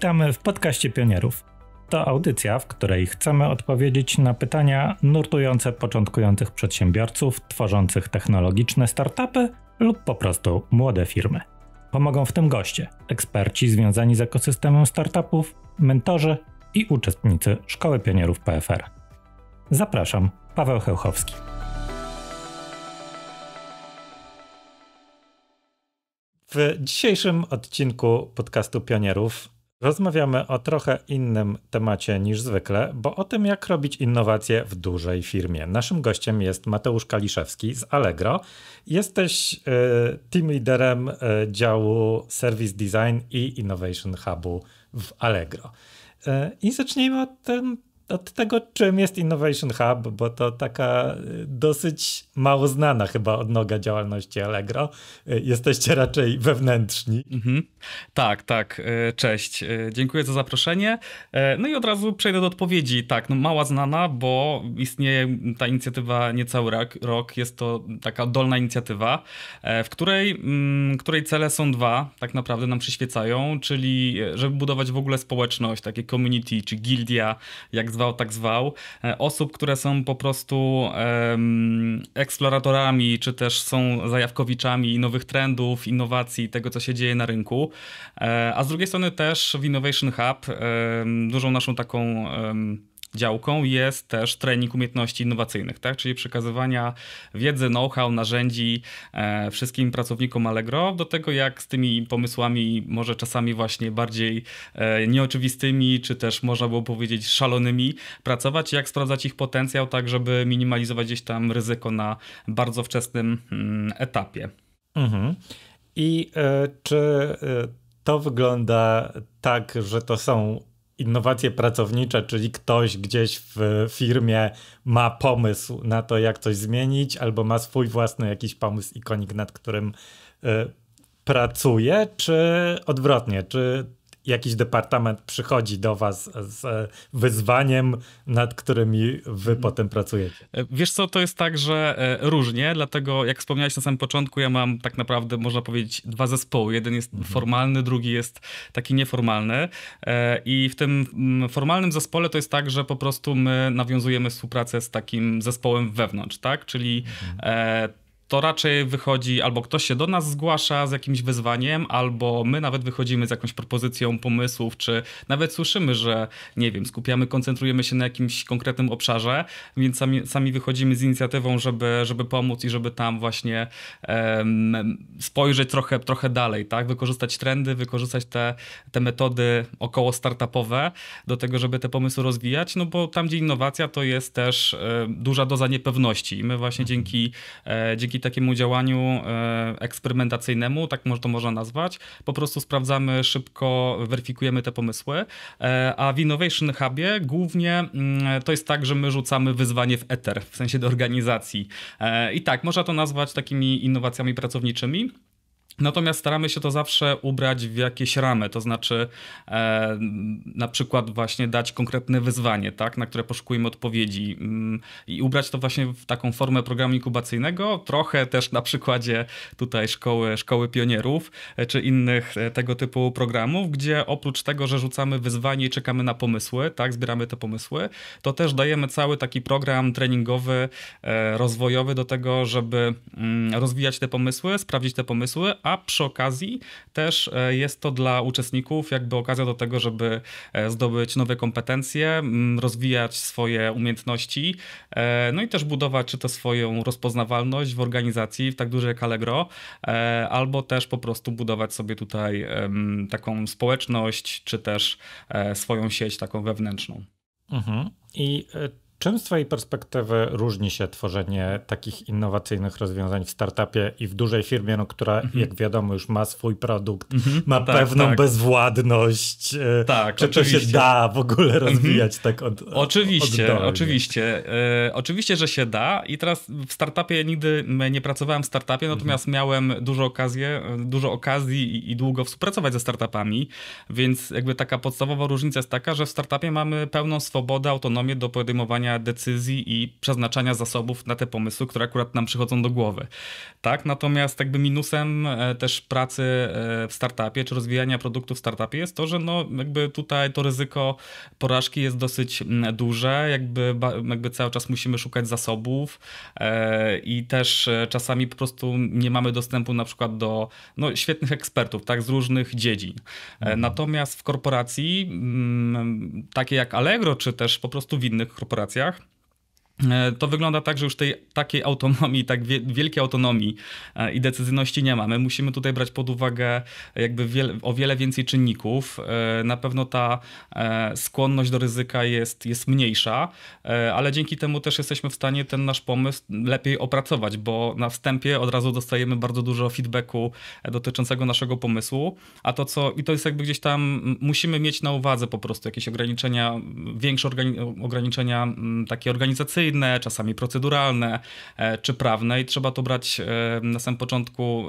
Witamy w podcaście Pionierów. To audycja, w której chcemy odpowiedzieć na pytania nurtujące początkujących przedsiębiorców, tworzących technologiczne startupy lub po prostu młode firmy. Pomogą w tym goście, eksperci związani z ekosystemem startupów, mentorzy i uczestnicy Szkoły Pionierów PFR. Zapraszam, Paweł Hełchowski. W dzisiejszym odcinku podcastu Pionierów Rozmawiamy o trochę innym temacie niż zwykle, bo o tym, jak robić innowacje w dużej firmie. Naszym gościem jest Mateusz Kaliszewski z Allegro. Jesteś e, team liderem e, działu Service Design i Innovation Hubu w Allegro. E, I zacznijmy od od tego, czym jest Innovation Hub, bo to taka y, dosyć mało znana chyba odnoga działalności Allegro. Y, jesteście raczej wewnętrzni. Mhm. Tak, tak. Y, cześć. Dziękuję za zaproszenie. No i od razu przejdę do odpowiedzi. Tak, no mała znana, bo istnieje ta inicjatywa niecały rok. Jest to taka dolna inicjatywa, e, w której, mm, której cele są dwa, tak naprawdę nam przyświecają, czyli e, żeby budować w ogóle społeczność, takie community czy gildia, jak zwane tak zwał, e, osób, które są po prostu eksploratorami, czy też są zajawkowiczami nowych trendów, innowacji, tego co się dzieje na rynku. E, a z drugiej strony też w Innovation Hub dużą naszą taką działką jest też trening umiejętności innowacyjnych, tak? czyli przekazywania wiedzy, know-how, narzędzi e, wszystkim pracownikom Allegro do tego, jak z tymi pomysłami, może czasami właśnie bardziej e, nieoczywistymi, czy też można było powiedzieć szalonymi, pracować, jak sprawdzać ich potencjał, tak żeby minimalizować gdzieś tam ryzyko na bardzo wczesnym mm, etapie. Mhm. I y, czy y, to wygląda tak, że to są innowacje pracownicze, czyli ktoś gdzieś w firmie ma pomysł na to, jak coś zmienić, albo ma swój własny jakiś pomysł, ikonik, nad którym y, pracuje, czy odwrotnie? Czy jakiś departament przychodzi do was z wyzwaniem, nad którymi wy mhm. potem pracujecie? E, wiesz co, to jest tak, że e, różnie, dlatego jak wspomniałeś na samym początku, ja mam tak naprawdę, można powiedzieć, dwa zespoły. Jeden jest mhm. formalny, drugi jest taki nieformalny e, i w tym mm, formalnym zespole to jest tak, że po prostu my nawiązujemy współpracę z takim zespołem wewnątrz, tak? Czyli mhm to raczej wychodzi albo ktoś się do nas zgłasza z jakimś wyzwaniem, albo my nawet wychodzimy z jakąś propozycją pomysłów, czy nawet słyszymy, że nie wiem, skupiamy, koncentrujemy się na jakimś konkretnym obszarze, więc sami, sami wychodzimy z inicjatywą, żeby, żeby pomóc i żeby tam właśnie um, spojrzeć trochę, trochę dalej, tak? Wykorzystać trendy, wykorzystać te, te metody około startupowe do tego, żeby te pomysły rozwijać, no bo tam, gdzie innowacja, to jest też um, duża doza niepewności. I my właśnie mhm. dzięki, e, dzięki takiemu działaniu e, eksperymentacyjnemu, tak to można nazwać, po prostu sprawdzamy szybko, weryfikujemy te pomysły. E, a w Innovation Hubie głównie mm, to jest tak, że my rzucamy wyzwanie w eter, w sensie do organizacji. E, I tak, można to nazwać takimi innowacjami pracowniczymi. Natomiast staramy się to zawsze ubrać w jakieś ramy, to znaczy e, na przykład właśnie dać konkretne wyzwanie, tak, na które poszukujemy odpowiedzi mm, i ubrać to właśnie w taką formę programu inkubacyjnego, trochę też na przykładzie tutaj szkoły, szkoły pionierów e, czy innych e, tego typu programów, gdzie oprócz tego, że rzucamy wyzwanie i czekamy na pomysły, tak, zbieramy te pomysły, to też dajemy cały taki program treningowy, e, rozwojowy do tego, żeby mm, rozwijać te pomysły, sprawdzić te pomysły, a a przy okazji też e, jest to dla uczestników jakby okazja do tego, żeby e, zdobyć nowe kompetencje, mm, rozwijać swoje umiejętności, e, no i też budować czy to swoją rozpoznawalność w organizacji, w tak dużej jak albo też po prostu budować sobie tutaj taką społeczność, czy też swoją sieć taką wewnętrzną. Mhm. I Czym z Twojej perspektywy różni się tworzenie takich innowacyjnych rozwiązań w startupie i w dużej firmie, no, która, mm -hmm. jak wiadomo, już ma swój produkt, mm -hmm. ma tak, pewną tak. bezwładność? E, tak, Czy oczywiście. to się da w ogóle mhm. rozwijać mm -hmm. tak od Oczywiście, od oczywiście. E, oczywiście, że się da. I teraz w startupie nigdy nie pracowałem w startupie, mhm. natomiast miałem dużo, okazję, dużo okazji i, i długo współpracować ze startupami, więc jakby taka podstawowa różnica jest taka, że w startupie mamy pełną swobodę, autonomię do podejmowania podejmowania decyzji i przeznaczania zasobów na te pomysły, które akurat nam przychodzą do głowy. Tak, natomiast jakby minusem e, też pracy e, w startupie czy rozwijania produktu w startupie jest to, że no jakby tutaj to ryzyko porażki jest dosyć duże, jakby, jakby cały czas musimy szukać zasobów e, i też czasami po prostu nie mamy dostępu na przykład do no, świetnych ekspertów, tak, z różnych dziedzin. Mhm. Natomiast w korporacji takie jak Allegro, czy też po prostu w innych korporacjach jaar. E, to wygląda tak, że już tej takiej autonomii, tak wie, wielkiej autonomii e, i decyzyjności nie mamy. Musimy tutaj brać pod uwagę jakby o wiele więcej czynników. E, na pewno ta skłonność do ryzyka jest, jest mniejsza, ale dzięki temu też jesteśmy w stanie ten nasz pomysł lepiej opracować, bo na wstępie od razu dostajemy bardzo dużo feedbacku dotyczącego naszego pomysłu, a to co, i to jest jakby gdzieś tam, musimy mieć na uwadze po prostu jakieś ograniczenia, większe ograniczenia takie organizacyjne, czasami proceduralne e, czy prawne i trzeba to brać e, na samym początku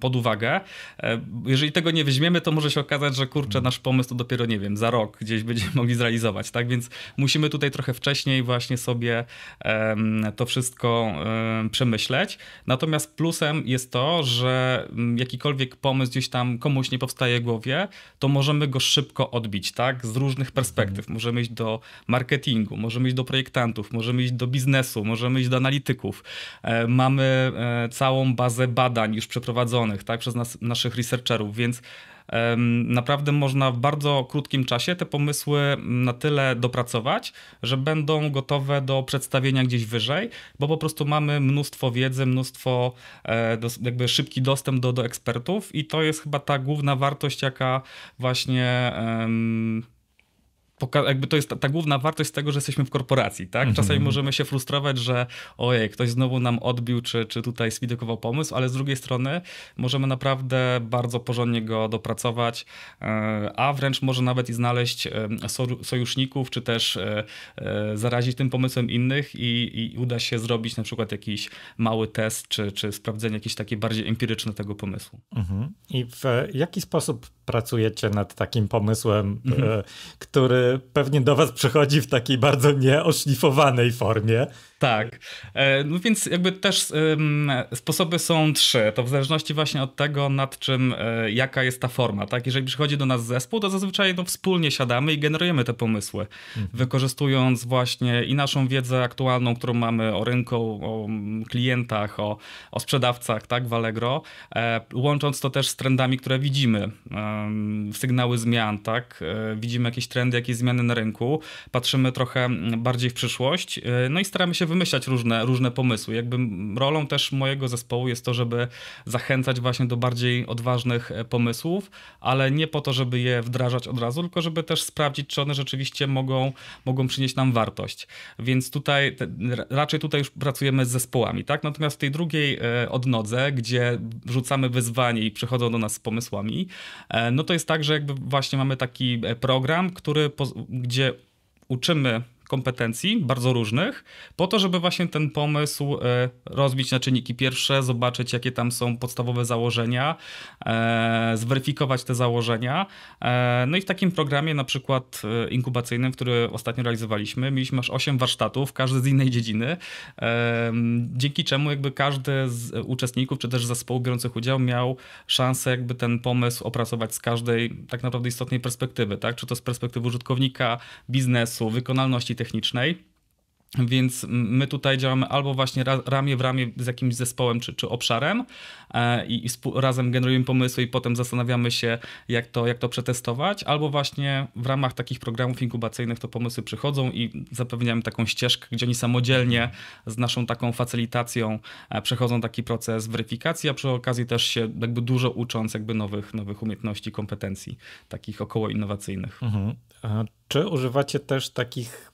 pod uwagę. E, jeżeli tego nie weźmiemy, to może się okazać, że kurczę, nasz pomysł to dopiero, nie wiem, za rok gdzieś będziemy mogli zrealizować, tak? Więc musimy tutaj trochę wcześniej właśnie sobie to wszystko przemyśleć. Natomiast plusem jest to, że jakikolwiek pomysł gdzieś tam komuś nie powstaje w głowie, to możemy go szybko odbić, tak? Z różnych perspektyw. Możemy iść do marketingu, możemy iść do projektantów, możemy możemy iść do biznesu, możemy iść do analityków. E, mamy e, całą bazę badań już przeprowadzonych tak, przez nas, naszych researcherów, więc naprawdę można w bardzo krótkim czasie te pomysły mm, na tyle dopracować, że będą gotowe do przedstawienia gdzieś wyżej, bo po prostu mamy mnóstwo wiedzy, mnóstwo e, jakby szybki dostęp do, do ekspertów i to jest chyba ta główna wartość, jaka właśnie jakby to jest ta, ta, główna wartość tego, że jesteśmy w korporacji, tak? Mhm. Czasami mm -hmm. możemy się frustrować, że ojej, ktoś znowu nam odbił, czy, czy tutaj swidekował pomysł, ale z drugiej strony możemy naprawdę bardzo porządnie go dopracować, e, a wręcz może nawet i znaleźć e, sojuszników, czy też e, zarazić tym pomysłem innych i, i uda się zrobić na przykład jakiś mały test, czy, czy sprawdzenie jakieś takie bardziej empiryczne tego pomysłu. Mm -hmm. I w jaki sposób pracujecie nad takim pomysłem, e, mhm. który pewnie do was przychodzi w takiej bardzo nieoszlifowanej formie. Tak. E, no więc jakby też sposoby są trzy. To w zależności właśnie od tego, nad czym, e, jaka jest ta forma, tak? Jeżeli przychodzi do nas zespół, to zazwyczaj no, wspólnie siadamy i generujemy te pomysły, mhm. wykorzystując właśnie i naszą wiedzę aktualną, którą mamy o rynku, o klientach, o, o sprzedawcach, tak, w Allegro, e, łącząc to też z trendami, które widzimy, sygnały zmian, tak? Widzimy jakieś trendy, jakieś zmiany na rynku, patrzymy trochę bardziej w przyszłość, no i staramy się wymyślać różne, różne pomysły. Jakby rolą też mojego zespołu jest to, żeby zachęcać właśnie do bardziej odważnych e, pomysłów, ale nie po to, żeby je wdrażać od razu, tylko żeby też sprawdzić, czy one rzeczywiście mogą, mogą przynieść nam wartość. Więc tutaj, te, raczej tutaj już pracujemy z zespołami, tak? Natomiast w tej drugiej e, odnodze, gdzie rzucamy wyzwanie i przychodzą do nas z pomysłami, e, no to jest tak, że jakby właśnie mamy taki program, który, gdzie uczymy kompetencji, bardzo różnych, po to, żeby właśnie ten pomysł e, rozbić na czynniki pierwsze, zobaczyć jakie tam są podstawowe założenia, e, zweryfikować te założenia. E, no i w takim programie na przykład inkubacyjnym, który ostatnio realizowaliśmy, mieliśmy aż 8 warsztatów, każdy z innej dziedziny, dzięki czemu jakby każdy z uczestników, czy też zespołu biorących udział miał szansę jakby ten pomysł opracować z każdej tak naprawdę istotnej perspektywy, tak? Czy to z perspektywy użytkownika, biznesu, wykonalności technicznej. Więc my tutaj działamy albo właśnie ramię w ramię z jakimś zespołem czy, czy obszarem e, i, i razem generujemy pomysły i potem zastanawiamy się, jak to, jak to przetestować, albo właśnie w ramach takich programów inkubacyjnych to pomysły przychodzą i zapewniamy taką ścieżkę, gdzie oni samodzielnie z naszą taką facilitacją e, przechodzą taki proces weryfikacji, a przy okazji też się jakby dużo ucząc jakby nowych, nowych umiejętności, kompetencji takich około innowacyjnych. Mhm. Czy używacie też takich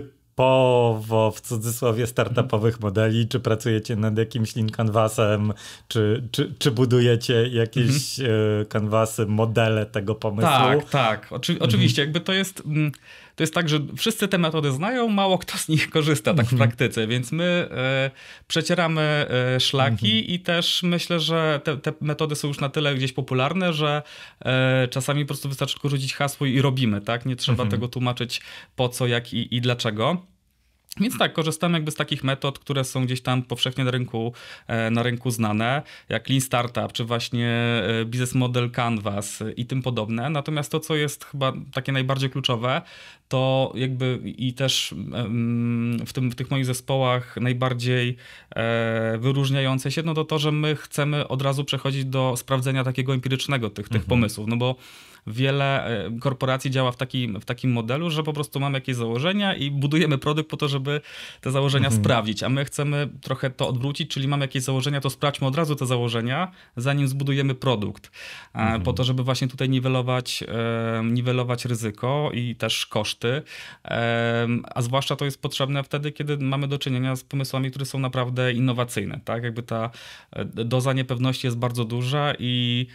typowo w cudzysłowie startupowych modeli, czy pracujecie nad jakimś lean canvasem, czy, czy, czy budujecie jakieś mhm. kanwasy, e, modele tego pomysłu. Tak, tak, Oczy, oczywiście, jakby to jest mm, to jest tak, że wszyscy te metody znają, mało kto z nich korzysta tak w mhm. praktyce, więc my e, przecieramy e, szlaki mhm. i też myślę, że te, te, metody są już na tyle gdzieś popularne, że e, czasami po prostu wystarczy tylko rzucić hasło i robimy, tak? Nie trzeba mhm. tego tłumaczyć po co, jak i, i dlaczego. Więc tak, korzystam jakby z takich metod, które są gdzieś tam powszechnie na rynku, e, na rynku znane, jak Lean Startup, czy właśnie e, Business Model Canvas e, i tym podobne. Natomiast to, co jest chyba takie najbardziej kluczowe, to jakby i też w, tym, w tych moich zespołach najbardziej wyróżniające się, no to to, że my chcemy od razu przechodzić do sprawdzenia takiego empirycznego tych, tych mhm. pomysłów, no bo wiele e, korporacji działa w takim, w takim modelu, że po prostu mamy jakieś założenia i budujemy produkt po to, żeby te założenia mhm. sprawdzić, a my chcemy trochę to odwrócić, czyli mamy jakieś założenia, to sprawdźmy od razu te założenia, zanim zbudujemy produkt, e, mhm. po to, żeby właśnie tutaj niwelować, e, niwelować ryzyko i też koszty, a zwłaszcza to jest potrzebne wtedy, kiedy mamy do czynienia z pomysłami, które są naprawdę innowacyjne, tak, jakby ta doza niepewności jest bardzo duża i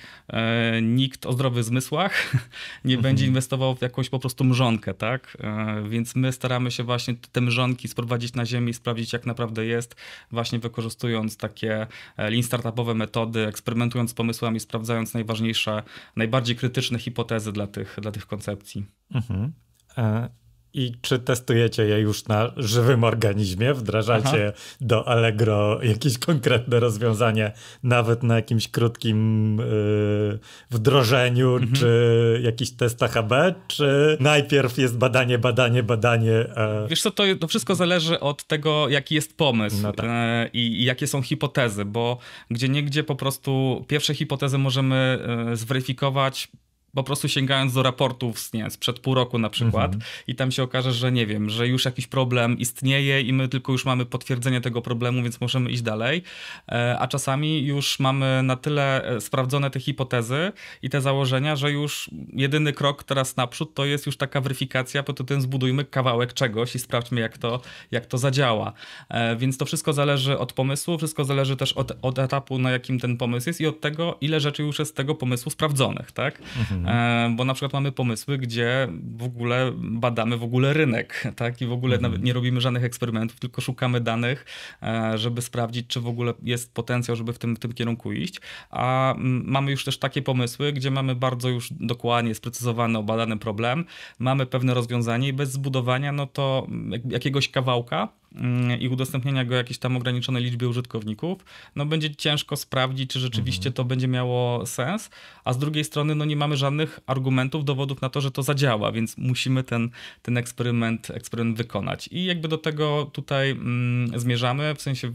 nikt o zdrowych zmysłach Nie będzie mhm. inwestował w jakąś po prostu mrzonkę, tak? E, więc my staramy się właśnie te mrzonki sprowadzić na ziemię i sprawdzić, jak naprawdę jest, właśnie wykorzystując takie e, lean startupowe metody, eksperymentując z pomysłami, sprawdzając najważniejsze, najbardziej krytyczne hipotezy dla tych, dla tych koncepcji. Mhm. E, i czy testujecie je już na żywym organizmie? Wdrażacie Aha. do Allegro jakieś konkretne rozwiązanie, nawet na jakimś krótkim yy, wdrożeniu, mhm. czy jakiś testach AB, czy najpierw jest badanie, badanie, badanie? Yy. Wiesz co, to, to, wszystko zależy od tego, jaki jest pomysł no tak. yy, i jakie są hipotezy, bo gdzie niegdzie po prostu pierwsze hipotezy możemy e, zweryfikować po prostu sięgając do raportów z, nie sprzed pół roku na przykład mhm. i tam się okaże, że nie wiem, że już jakiś problem istnieje i my tylko już mamy potwierdzenie tego problemu, więc możemy iść dalej, e, a czasami już mamy na tyle e, sprawdzone te hipotezy i te założenia, że już jedyny krok teraz naprzód to jest już taka weryfikacja, po to tym zbudujmy kawałek czegoś i sprawdźmy jak to, jak to zadziała. E, więc to wszystko zależy od pomysłu, wszystko zależy też od, od etapu, na jakim ten pomysł jest i od tego, ile rzeczy już jest z tego pomysłu sprawdzonych, tak? Mhm. Mhm. E, bo na przykład mamy pomysły, gdzie w ogóle badamy w ogóle rynek, tak? I w ogóle mhm. nawet nie robimy żadnych eksperymentów, tylko szukamy danych, e, żeby sprawdzić, czy w ogóle jest potencjał, żeby w tym, w tym kierunku iść. A mamy już też takie pomysły, gdzie mamy bardzo już dokładnie sprecyzowany, obadany problem, mamy pewne rozwiązanie i bez zbudowania no to jakiegoś kawałka Mm, i udostępniania go jakiejś tam ograniczonej liczbie użytkowników, no będzie ciężko sprawdzić, czy rzeczywiście mhm. to będzie miało sens, a z drugiej strony no nie mamy żadnych argumentów, dowodów na to, że to zadziała, więc musimy ten, ten eksperyment, eksperyment wykonać. I jakby do tego tutaj mm, zmierzamy, w sensie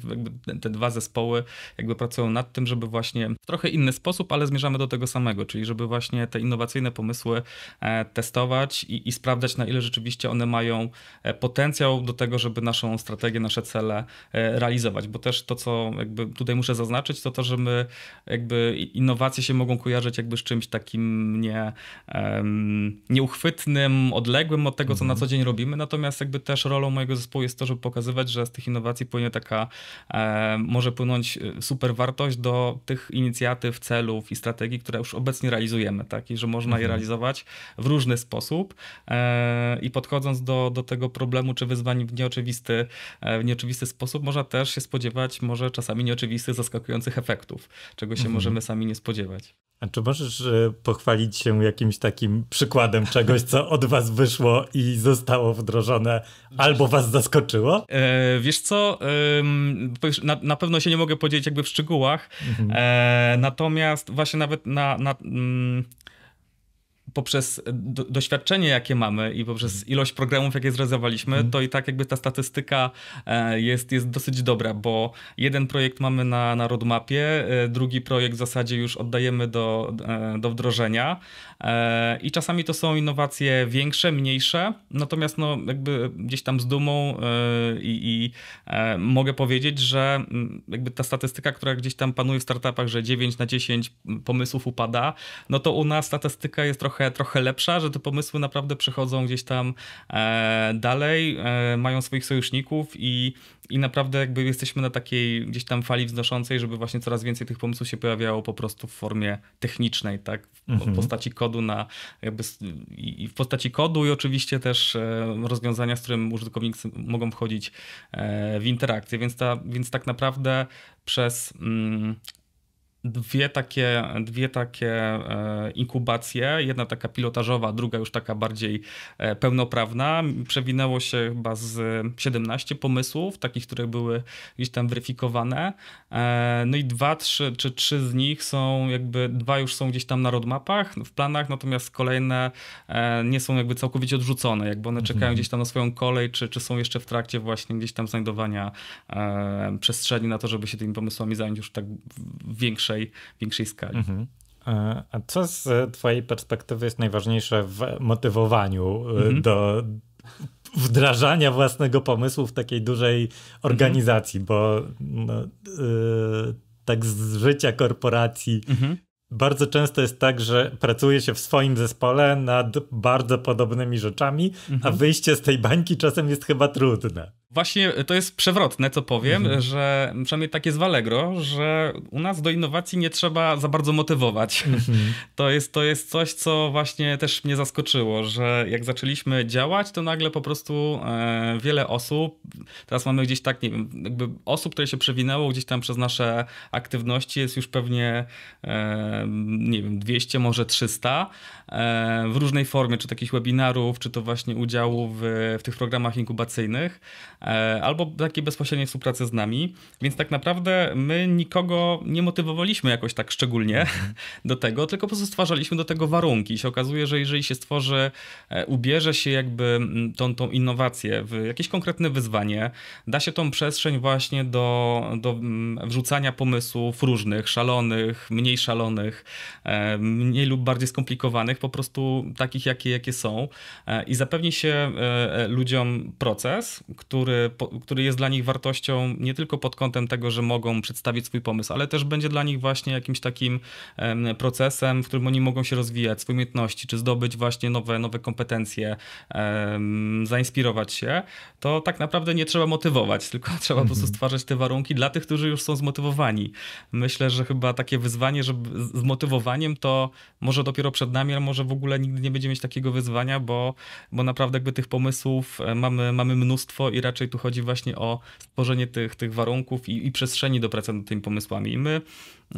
te dwa zespoły jakby pracują nad tym, żeby właśnie w trochę inny sposób, ale zmierzamy do tego samego, czyli żeby właśnie te innowacyjne pomysły e, testować i, i sprawdzać, na ile rzeczywiście one mają e, potencjał do tego, żeby naszą strategię, nasze cele e, realizować, bo też to, co jakby tutaj muszę zaznaczyć, to to, że my jakby innowacje się mogą kojarzyć jakby z czymś takim nie, nieuchwytnym, odległym od tego, co na mhm. co dzień robimy, natomiast jakby też rolą mojego zespołu jest to, żeby pokazywać, że z tych innowacji płynie taka, e, może płynąć e, super wartość do tych inicjatyw, celów i strategii, które już obecnie realizujemy, tak, i że można je mhm. realizować w różny sposób i podchodząc do, do tego problemu czy wyzwań w nieoczywisty E, w nieoczywisty sposób, można też się spodziewać może czasami nieoczywistych, zaskakujących efektów, czego się mhm. możemy sami nie spodziewać. A czy możesz e, pochwalić się jakimś takim przykładem czegoś, co od was wyszło i zostało wdrożone, albo was zaskoczyło? E, wiesz co, e, na, na, pewno się nie mogę podzielić jakby w szczegółach, mhm. e, natomiast właśnie nawet na... na mm, poprzez e, do, doświadczenie, jakie mamy i poprzez mhm. ilość programów, jakie zrealizowaliśmy, mm. to i tak jakby ta statystyka e, jest, jest dosyć dobra, bo jeden projekt mamy na, na roadmapie, e, drugi projekt w zasadzie już oddajemy do, do wdrożenia, E, I czasami to są innowacje większe, mniejsze, natomiast no, jakby gdzieś tam z dumą e, i, i e, mogę powiedzieć, że mm, jakby ta statystyka, która gdzieś tam panuje w startupach, że 9 na 10 pomysłów upada, no to u nas statystyka jest trochę, trochę lepsza, że te pomysły naprawdę przychodzą gdzieś tam dalej, mają swoich sojuszników i, i naprawdę jakby jesteśmy na takiej gdzieś tam fali wznoszącej, żeby właśnie coraz więcej tych pomysłów się pojawiało po prostu w formie technicznej, tak, w mhm. postaci kodu kodu na jakby i w postaci kodu i oczywiście też e, rozwiązania, z którym użytkownicy mogą wchodzić e, w interakcję, więc, ta, więc tak naprawdę przez mm, dwie takie, dwie takie e, inkubacje, jedna taka pilotażowa, druga już taka bardziej e, pełnoprawna. Przewinęło się chyba z 17 pomysłów, takich, które były gdzieś tam weryfikowane. E, no i dwa, trzy czy trzy z nich są jakby, dwa już są gdzieś tam na roadmapach, w planach, natomiast kolejne nie są jakby całkowicie odrzucone, jakby one czekają mhm. gdzieś tam na swoją kolej, czy, czy są jeszcze w trakcie właśnie gdzieś tam znajdowania przestrzeni na to, żeby się tymi pomysłami zająć już tak większe większej, większej skali. Mhm. A co z Twojej perspektywy jest najważniejsze w motywowaniu y, mhm. do wdrażania własnego pomysłu w takiej dużej mhm. organizacji? Mhm. Bo no, yy, tak z życia korporacji. Mhm. Bardzo często jest tak, że pracuje się w swoim zespole nad bardzo podobnymi rzeczami, a mhm. wyjście z tej bańki czasem jest chyba trudne. Właśnie to jest przewrotne, co powiem, mhm. że przynajmniej tak jest w Allegro, że u nas do innowacji nie trzeba za bardzo motywować. Mhm. To, jest, to jest coś, co właśnie też mnie zaskoczyło, że jak zaczęliśmy działać, to nagle po prostu e, wiele osób, teraz mamy gdzieś tak, nie wiem, jakby osób, które się przewinęło gdzieś tam przez nasze aktywności jest już pewnie, e, nie wiem, 200, może 300 e, w różnej formie, czy takich webinarów, czy to właśnie udziału w, w tych programach inkubacyjnych. E, albo takiej bezpośredniej współpracy z nami. Więc tak naprawdę my nikogo nie motywowaliśmy jakoś tak szczególnie mhm. do tego, tylko po prostu stwarzaliśmy do tego warunki. I się okazuje, że jeżeli się stworzy, e, ubierze się jakby tą, tą innowację w jakieś konkretne wyzwanie, da się tą przestrzeń właśnie do, do wrzucania pomysłów różnych, szalonych, mniej szalonych, e, mniej lub bardziej skomplikowanych, po prostu takich, jakie, jakie są i zapewni się ludziom proces, który który, który jest dla nich wartością nie tylko pod kątem tego, że mogą przedstawić swój pomysł, ale też będzie dla nich właśnie jakimś takim procesem, w którym oni mogą się rozwijać, swoje umiejętności, czy zdobyć właśnie nowe, nowe kompetencje, zainspirować się, to tak naprawdę nie trzeba motywować, tylko trzeba po prostu mhm. stwarzać te warunki dla tych, którzy już są zmotywowani. Myślę, że chyba takie wyzwanie, żeby z motywowaniem to może dopiero przed nami, ale może w ogóle nigdy nie będziemy mieć takiego wyzwania, bo, bo naprawdę jakby tych pomysłów e, mamy, mamy mnóstwo i raczej raczej tu chodzi właśnie o stworzenie tych, tych warunków i, i przestrzeni do pracy nad tymi pomysłami. I my,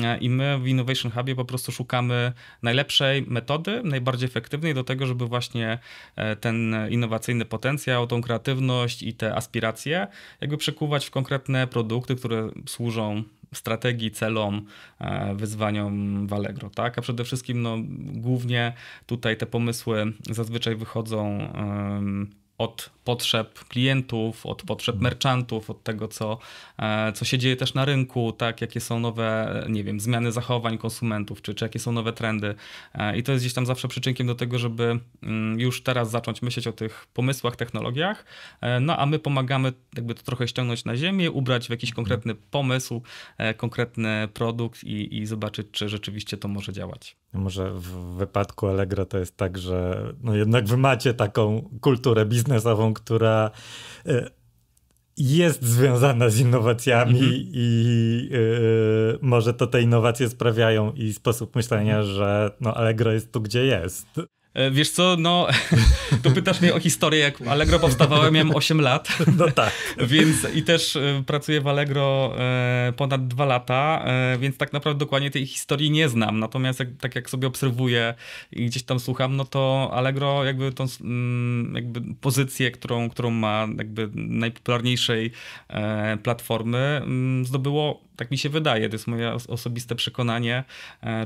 e, I my w Innovation Hubie po prostu szukamy najlepszej metody, najbardziej efektywnej do tego, żeby właśnie e, ten innowacyjny potencjał, tą kreatywność i te aspiracje jakby przekuwać w konkretne produkty, które służą strategii, celom, e, wyzwaniom w Allegro, tak? A przede wszystkim no, głównie tutaj te pomysły zazwyczaj wychodzą um, od potrzeb klientów, od potrzeb merchantów, od tego, co, e, co się dzieje też na rynku, tak, jakie są nowe, nie wiem, zmiany zachowań konsumentów, czy, czy jakie są nowe trendy. E, I to jest gdzieś tam zawsze przyczynkiem do tego, żeby mm, już teraz zacząć myśleć o tych pomysłach, technologiach, e, no a my pomagamy jakby to trochę ściągnąć na ziemię, ubrać w jakiś mhm. konkretny pomysł, konkretny produkt i, i zobaczyć, czy rzeczywiście to może działać. Może w wypadku Allegro to jest tak, że no jednak wy macie taką kulturę biznesową, która e, jest związana z innowacjami mhm. i yy, może to te innowacje sprawiają i sposób myślenia, że no Allegro jest tu, gdzie jest. E, wiesz co, no, to pytasz mnie o historię, jak Allegro powstawało, miałem 8 lat. No tak. Więc i też e, pracuję w Allegro e, ponad 2 lata, więc tak naprawdę dokładnie tej historii nie znam. Natomiast jak, tak jak sobie obserwuję i gdzieś tam słucham, no to Allegro jakby tą mm, jakby pozycję, którą, którą ma jakby najpopularniejszej platformy, mm, zdobyło tak mi się wydaje, to jest moje osobiste przekonanie,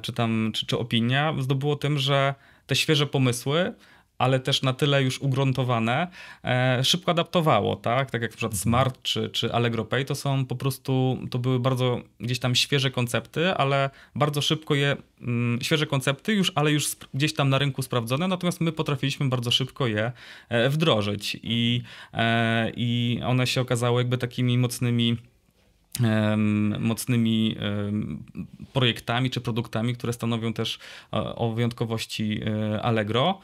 czy tam, czy, czy opinia, zdobyło tym, że te świeże pomysły, ale też na tyle już ugruntowane, e, szybko adaptowało, tak? Tak jak na przykład mhm. Smart czy, czy Allegro Pay, to są po prostu, to były bardzo gdzieś tam świeże koncepty, ale bardzo szybko je, mm, świeże koncepty już, ale już gdzieś tam na rynku sprawdzone, natomiast my potrafiliśmy bardzo szybko je e, wdrożyć i, e, i one się okazały jakby takimi mocnymi mocnymi projektami czy produktami, które stanowią też e, o wyjątkowości e, Allegro.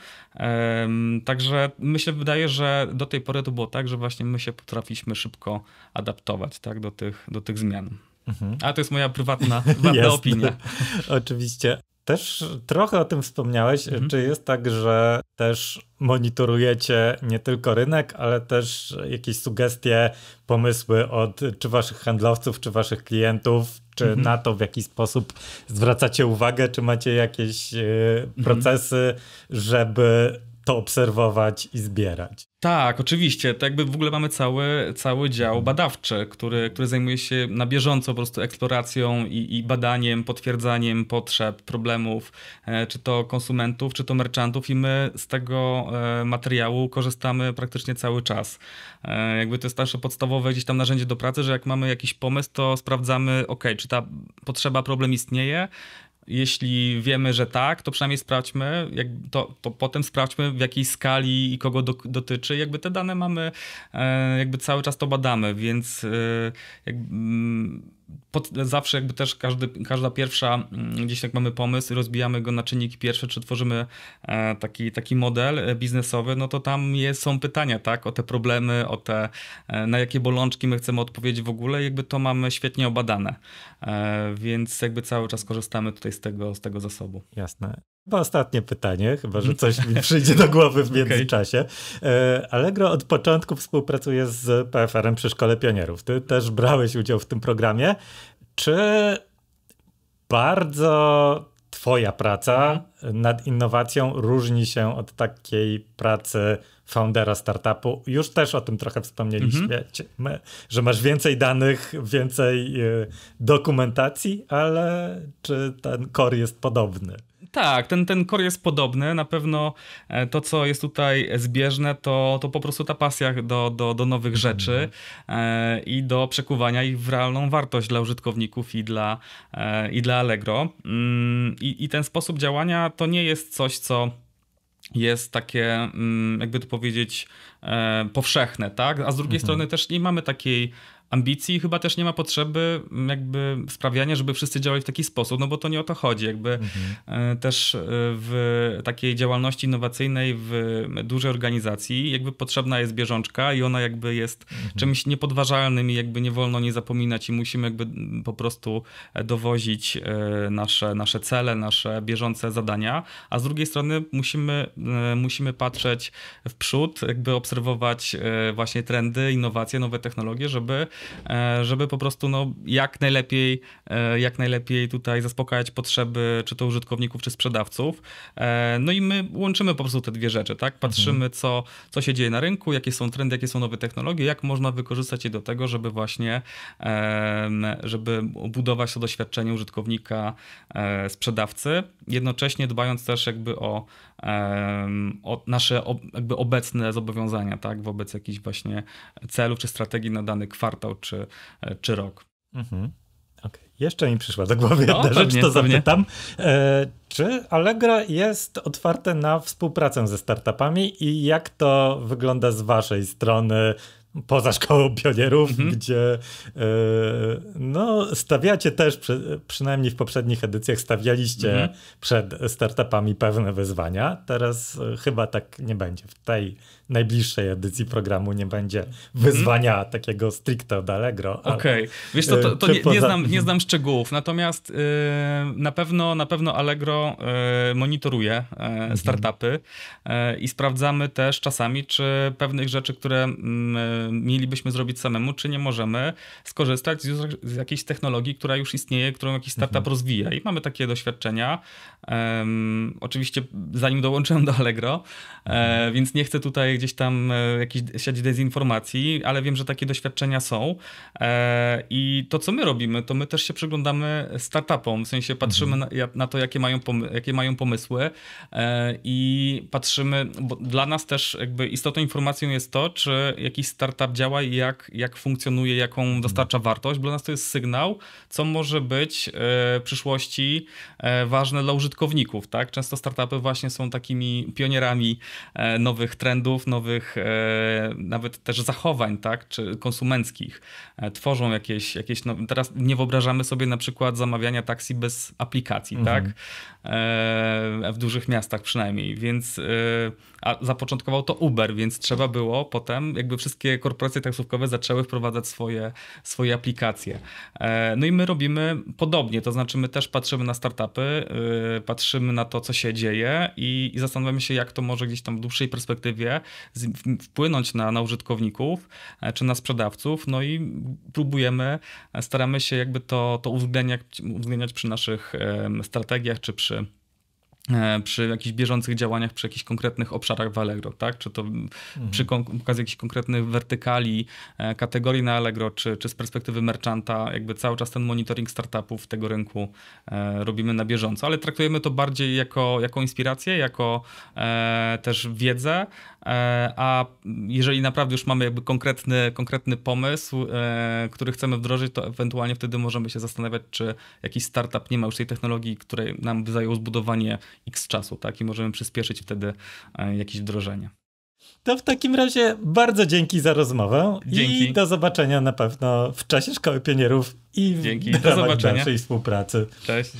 Także myślę, wydaje, że do tej pory to było tak, że właśnie my się potrafiliśmy szybko adaptować tak, do, tych, do tych zmian. Mhm. A to jest moja prywatna, prywatna opinia. Oczywiście. Też trochę o tym wspomniałeś. Mhm. Czy jest tak, że też monitorujecie nie tylko rynek, ale też jakieś sugestie, pomysły od czy waszych handlowców, czy waszych klientów, czy mhm. na to, w jaki sposób zwracacie uwagę, czy macie jakieś yy, procesy, żeby to obserwować i zbierać. Tak, oczywiście. To jakby w ogóle mamy cały, cały dział badawczy, który, który zajmuje się na bieżąco po prostu eksploracją i, i badaniem, potwierdzaniem potrzeb, problemów, e, czy to konsumentów, czy to merchantów i my z tego e, materiału korzystamy praktycznie cały czas. E, jakby to jest nasze podstawowe gdzieś tam narzędzie do pracy, że jak mamy jakiś pomysł, to sprawdzamy, ok, czy ta potrzeba, problem istnieje, jeśli wiemy, że tak, to przynajmniej sprawdźmy, jak to, to potem sprawdźmy w jakiej skali i kogo do, dotyczy. Jakby te dane mamy, e, jakby cały czas to badamy, więc e, jakby mm, pod, zawsze jakby też każdy, każda pierwsza, mm, gdzieś jak mamy pomysł, rozbijamy go na czynniki pierwsze, czy tworzymy e, taki, taki model e, biznesowy, no to tam jest, są pytania, tak, o te problemy, o te, e, na jakie bolączki my chcemy odpowiedzieć w ogóle, jakby to mamy świetnie obadane, więc jakby cały czas korzystamy tutaj z tego, z tego zasobu. Jasne. Chyba ostatnie pytanie, chyba że coś mi przyjdzie do głowy w międzyczasie. Okay. E, Allegro od początku współpracuje z PFR-em przy Szkole Pionierów. Ty też brałeś udział w tym programie. Czy bardzo Twoja praca mhm. nad innowacją różni się od takiej pracy foundera startupu? Już też o tym trochę wspomnieliśmy, mhm. że masz więcej danych, więcej e, dokumentacji, ale czy ten core jest podobny? Tak, ten, ten kor jest podobny. Na pewno e, to, co jest tutaj zbieżne, to, to po prostu ta pasja do, do, do nowych rzeczy mhm. e, i do przekuwania ich w realną wartość dla użytkowników i dla, e, i dla Allegro. Mm, I, I ten sposób działania to nie jest coś, co jest takie, mm, jakby to powiedzieć, powszechne, tak? A z drugiej mhm. strony też nie mamy takiej ambicji chyba też nie ma potrzeby mm, jakby sprawiania, żeby wszyscy działali w taki sposób, no bo to nie o to chodzi. Jakby mhm. E, też e, w takiej działalności innowacyjnej w dużej organizacji jakby potrzebna jest bieżączka i ona jakby jest mhm. czymś niepodważalnym i jakby nie wolno nie zapominać i musimy jakby po prostu e, dowozić nasze, nasze cele, nasze bieżące zadania, a z drugiej strony musimy, musimy patrzeć w przód, jakby obserwować właśnie trendy, innowacje, nowe technologie, żeby E, żeby po prostu no, jak najlepiej e, jak najlepiej tutaj zaspokajać potrzeby czy to użytkowników, czy sprzedawców. E, no i my łączymy po prostu te dwie rzeczy, tak? Patrzymy, mhm. co, co się dzieje na rynku, jakie są trendy, jakie są nowe technologie, jak można wykorzystać je do tego, żeby właśnie żeby budować to doświadczenie użytkownika, sprzedawcy, jednocześnie dbając też jakby o, o nasze jakby obecne zobowiązania, tak? Wobec jakichś właśnie celów czy strategii na dany kwartał czy, czy rok. Mhm. Okay. Jeszcze mi przyszła do głowy no, jedna pewnie, rzecz, to zapytam. E, czy Allegra jest otwarte na współpracę ze startupami i jak to wygląda z waszej strony? poza szkołą pionierów, mhm. gdzie yy, no, stawiacie też, przy, przynajmniej w poprzednich edycjach, stawialiście mhm. przed startupami pewne wyzwania. Teraz e, chyba tak nie będzie. W tej najbliższej edycji programu nie będzie mhm. wyzwania mhm. takiego stricte od Allegro. Okej, okay. wiesz to, to, e, to nie, poza... nie, znam, nie mhm. znam szczegółów, natomiast yy, na, pewno, na pewno Allegro monitoruje mhm. startupy i sprawdzamy też czasami, czy pewnych rzeczy, które mm, mielibyśmy zrobić samemu, czy nie możemy skorzystać z, z jakiejś technologii, która już istnieje, którą jakiś startup mhm. rozwija. I mamy takie doświadczenia. Um, oczywiście zanim dołączyłem do Allegro, e, mhm. e, więc nie chcę tutaj gdzieś tam e, jakiś siać dezinformacji, ale wiem, że takie doświadczenia są. E, I to, co my robimy, to my też się przyglądamy startupom, w sensie patrzymy mhm. na, na, to, jakie mają, jakie mają pomysły e, i patrzymy, bo dla nas też jakby istotną informacją jest to, czy jakiś startup startup działa i jak, jak funkcjonuje, jaką mhm. dostarcza wartość, bo dla nas to jest sygnał, co może być e, w przyszłości e, ważne dla użytkowników. Tak? Często startupy właśnie są takimi pionierami e, nowych trendów, nowych nawet też zachowań tak? czy konsumenckich. Tworzą jakieś, jakieś no... teraz nie wyobrażamy sobie na przykład zamawiania taksi bez aplikacji, mhm. tak? w dużych miastach przynajmniej, więc a zapoczątkował to Uber, więc trzeba było potem jakby wszystkie korporacje taksówkowe zaczęły wprowadzać swoje, swoje aplikacje. E, no i my robimy podobnie, to znaczy my też patrzymy na startupy, y, patrzymy na to, co się dzieje i, i zastanawiamy się, jak to może gdzieś tam w dłuższej perspektywie wpłynąć na, na użytkowników e, czy na sprzedawców, no i próbujemy, e, staramy się jakby to, to uwzględniać, uwzględniać przy naszych strategiach czy przy E, przy jakichś bieżących działaniach, przy jakichś konkretnych obszarach w Allegro, tak? Czy to mhm. przy okazji jakichś konkretnych wertykali, e, kategorii na Allegro, czy, czy z perspektywy merchanta, jakby cały czas ten monitoring startupów tego rynku e, robimy na bieżąco, ale traktujemy to bardziej jako, jako inspirację, jako też wiedzę, E, a jeżeli naprawdę już mamy jakby konkretny, konkretny pomysł, e, który chcemy wdrożyć, to ewentualnie wtedy możemy się zastanawiać, czy jakiś startup nie ma już tej technologii, której nam by zajęło zbudowanie x czasu, tak? I możemy przyspieszyć wtedy e, jakieś wdrożenie. To w takim razie bardzo dzięki za rozmowę dzięki. i do zobaczenia na pewno w czasie Szkoły Pionierów i dzięki. w ramach dalszej współpracy. Cześć.